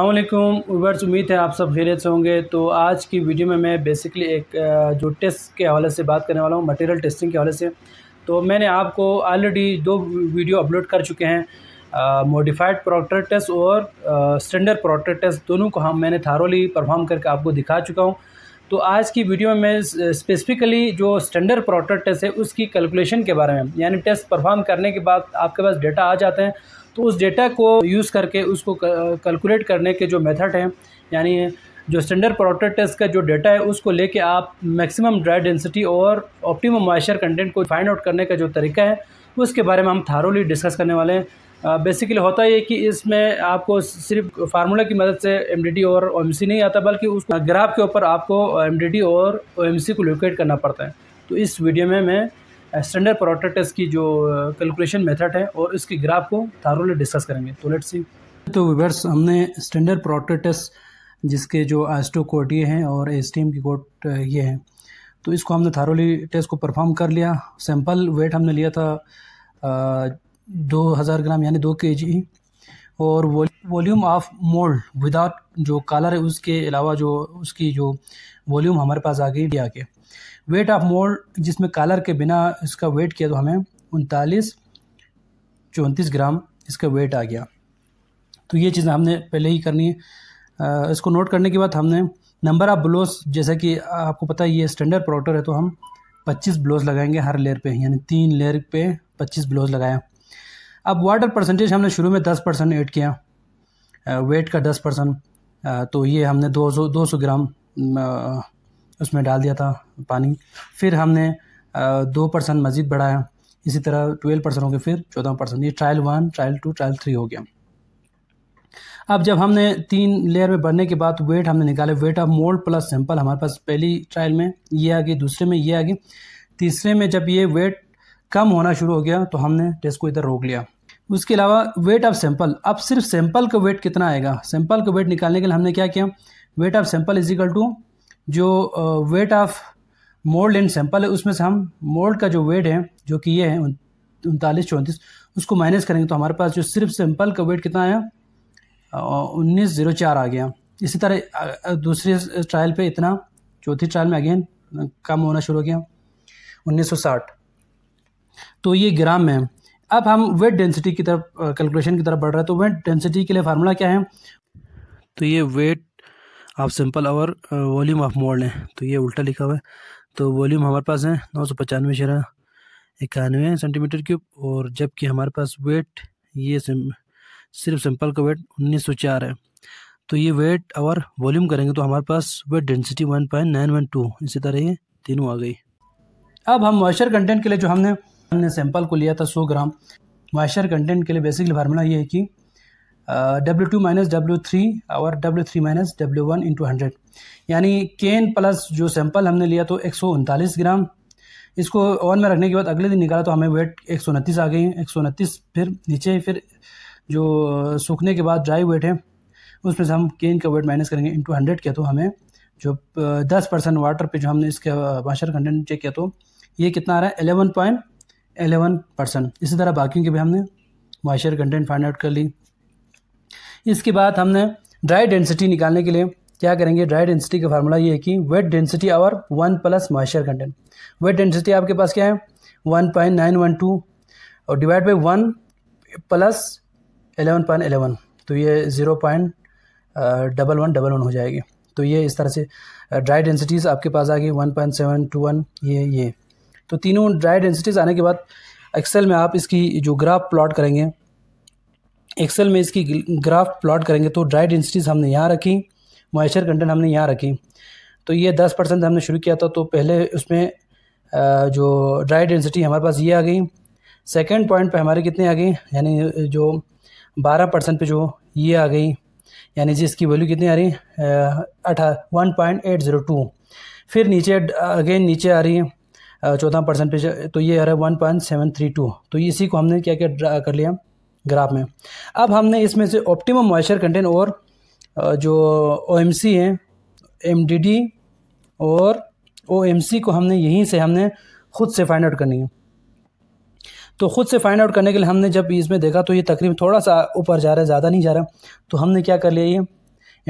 अल्लाम उबर्स उम्मीद है आप सब खेरे से होंगे तो आज की वीडियो में मैं बेसिकली एक जो टेस्ट के हवाले से बात करने वाला हूँ मटेरियल टेस्टिंग के हवाले से तो मैंने आपको ऑलरेडी दो वीडियो अपलोड कर चुके हैं मॉडिफाइड प्रोडक्टर टेस्ट और स्टैंडर्ड प्रोडक्टर टेस्ट दोनों को हम मैंने थारोली परफॉर्म करके आपको दिखा चुका हूँ तो आज की वीडियो में मैं स्पेसिफिकली जो स्टैंडर्ड प्रोडक्टर टेस्ट है उसकी कैलकुलेशन के बारे में यानी टेस्ट परफॉर्म करने के बाद आपके पास डेटा आ जाते हैं तो उस डेटा को यूज़ करके उसको कैलकुलेट करने के जो मेथड हैं यानी जो स्टैंडर्ड प्रोटर टेस्ट का जो डेटा है उसको लेके आप मैक्सिमम ड्राई डेंसिटी और ऑप्टिमम मॉइस्चर कंटेंट को फाइंड आउट करने का जो तरीका है उसके बारे में हम थारोली डिस्कस करने वाले हैं बेसिकली होता है कि इसमें आपको सिर्फ फार्मूला की मदद से एम और ओ नहीं आता बल्कि उस ग्राफ के ऊपर आपको एम और ओ को लोकेट करना पड़ता है तो इस वीडियो में मैं स्टैंडर्ड प्रोटेक्टर्स की जो कैलकुलेशन मेथड है और इसकी ग्राफ को थारोली डिस्कस करेंगे तो लेट्स सी तो विवर्स हमने स्टैंडर्ड प्रोटेक्टर्स जिसके जो आस्टो कोट ये हैं और एस की कोट ये हैं तो इसको हमने थारोली टेस्ट को परफॉर्म कर लिया सैम्पल वेट हमने लिया था दो हज़ार ग्राम यानी दो के जी और वॉल्यूम ऑफ मोल्ड विदाउट जो कलर है उसके अलावा जो उसकी जो वॉल्यूम हमारे पास आ गई डी आके वेट ऑफ मोल्ड जिसमें कालर के बिना इसका वेट किया तो हमें उनतालीस चौंतीस ग्राम इसका वेट आ गया तो ये चीज़ें हमने पहले ही करनी है इसको नोट करने के बाद हमने नंबर ऑफ़ ब्लोस जैसा कि आपको पता है ये स्टैंडर्ड प्रोडक्टर है तो हम 25 ब्लोस लगाएंगे हर लेयर पे यानी तीन लेयर पे 25 ब्लोस लगाया अब वाटर परसेंटेज हमने शुरू में 10 परसेंट ऐड किया वेट का 10 परसेंट तो ये हमने 200 200 ग्राम उसमें डाल दिया था पानी फिर हमने दो परसेंट मज़ीद बढ़ाया इसी तरह ट्वेल्व परसेंट हो गया फिर चौदह परसेंट ये trial one trial two trial three हो गया अब जब हमने तीन लेयर में बढ़ने के बाद वेट हमने निकाले weight of mould plus sample हमारे पास पहली ट्रायल में ये आ गई दूसरे में ये आ गई तीसरे में जब ये वेट कम होना शुरू हो गया तो हमने टेस्ट को इधर रोक लिया उसके अलावा वेट ऑफ सैंपल अब सिर्फ सैंपल का वेट कितना आएगा सैंपल का वेट निकालने के लिए हमने क्या किया weight of sample is equal to जो weight of mould and sample है उसमें से हम मोल्ड का जो वेट है जो कि ये है उनतालीस चौंतीस उसको माइनस करेंगे तो हमारे पास जो सिर्फ सैम्पल का वेट कितना आया उन्नीस ज़ीरो चार आ गया इसी तरह दूसरे ट्रायल पे इतना चौथी ट्रायल में अगेन कम होना शुरू हो गया उन्नीस सौ साठ तो ये ग्राम में अब हम वेट डेंसिटी की तरफ कैलकुलेशन की तरफ बढ़ रहे हैं तो वेट डेंसिटी के लिए फार्मूला क्या है तो ये वेट आप सिंपल और वॉल्यूम ऑफ मोड़ लें तो ये उल्टा लिखा हुआ है तो वॉल्यूम हमारे पास है नौ सौ पचानवे शरा इक्यानवे सेंटीमीटर क्यूब और जबकि हमारे पास वेट ये सिम, सिर्फ सिंपल का वेट उन्नीस सौ चार है तो ये वेट और वॉल्यूम करेंगे तो हमारे पास weight density one point nine one two इसी तरह ये तीनों आ गई अब हम मॉइस्चर कंटेंट के लिए जो हमने हमने सैंपल को लिया था सौ ग्राम मॉइस्चर कंटेंट के लिए बेसिकली फार्मूला ये है कि W two minus W three और W three minus W one into hundred यानी केन प्लस जो सैंपल हमने लिया तो एक सौ उनतालीस ग्राम इसको ओवन में रखने के बाद अगले दिन निकाला तो हमें वेट एक सौ उनतीस आ गई एक सौ उनतीस फिर नीचे फिर जो सूखने के बाद ड्राई वेट है उसमें से हम केन का वेट माइनस करेंगे इंटू हंड्रेड किया तो हमें जो दस परसेंट वाटर पर जो हमने इसका वाशर कंटेंट चेक किया तो ये कितना आ रहा है एलेवन पॉइंट एलेवन परसेंट इसी तरह बाकी के भी हमने वाशर कंटेंट फाइंड आउट कर ली इसके बाद हमने ड्राई डेंसिटी निकालने के लिए क्या करेंगे ड्राई डेंसिटी का फार्मूला ये है कि वेट डेंसिटी और one plus moisture content weight density आपके पास क्या है one point nine one two और divide by one plus eleven point eleven तो ये zero point double one double one हो जाएगी तो ये इस तरह से ड्राई uh, डेंसिटीज़ आपके पास आ गई one point seven two one ये ये तो तीनों ड्राई डेंसिटीज़ आने के बाद एक्सेल में आप इसकी जो ग्राफ प्लॉट करेंगे एक्सेल में इसकी ग्राफ प्लॉट करेंगे तो ड्राई डेंसिटीज़ हमने यहाँ रखी मॉइस्चर कंटेंट हमने यहाँ रखी तो ये दस परसेंट हमने शुरू किया था तो पहले उसमें जो ड्राई डेंसिटी हमारे पास ये आ गई सेकेंड पॉइंट पे हमारे कितने आ गई यानी जो बारह परसेंट पर जो ये आ गई यानी जी इसकी वैल्यू कितनी आ रही है अठा one point eight zero two फिर नीचे अगेन नीचे आ रही है चौदह परसेंट पे तो ये आ रहा है one point seven three two तो इसी को हमने क्या क्या कर लिया ग्राफ में अब हमने इसमें से ऑप्टिमम मॉइस्चर कंटेंट और जो ओ एम सी है एम डी डी और ओ एम सी को हमने यहीं से हमने खुद से फाइंड आउट करनी है तो ख़ुद से फाइंड आउट करने के लिए हमने जब इसमें देखा तो ये तकरीबन थोड़ा सा ऊपर जा रहा है ज़्यादा नहीं जा रहा तो हमने क्या कर लिया ये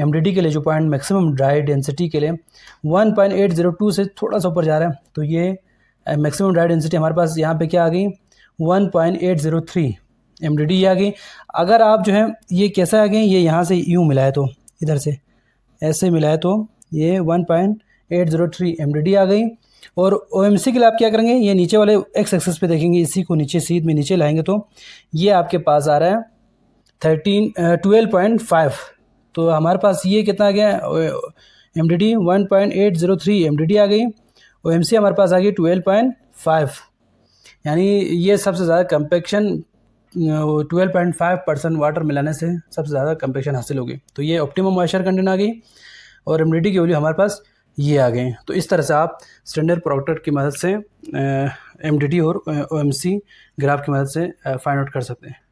एम के लिए जो पॉइंट मैक्सिमम ड्राई डेंसिटी के लिए 1.802 से थोड़ा सा ऊपर जा रहा है तो ये मैक्सिमम ड्राई डेंसिटी हमारे पास यहाँ पे क्या आ गई थ्री एम डी डी आ गई अगर आप जो है ये कैसे आ गए ये यहाँ से यूँ मिलाए तो इधर से ऐसे मिलाए तो ये one point eight zero three M D D आ गई और ओ एम सी के लिए आप क्या करेंगे ये नीचे वाले एक्स एक्सेस पे देखेंगे इसी को नीचे सीध में नीचे लाएंगे तो ये आपके पास आ रहा है थर्टीन ट्वेल्व पॉइंट फाइव तो हमारे पास ये कितना आ गया M D D one point eight zero three M D D आ गई ओ एम सी हमारे पास आ गई ट्वेल्व पॉइंट फाइव यानी ये सबसे ज़्यादा compaction twelve point five percent water मिलाने से सबसे ज़्यादा कंप्रेशन हासिल होगी तो ये ऑप्टिमम मॉइस्चर कंटेंट आ गई और इम्यूनिटी की वैल्यू हमारे पास ये आ गए तो इस तरह से आप स्टैंडर्ड प्रोडक्ट की मदद से एम और ओ ग्राफ की मदद से फाइंड आउट कर सकते हैं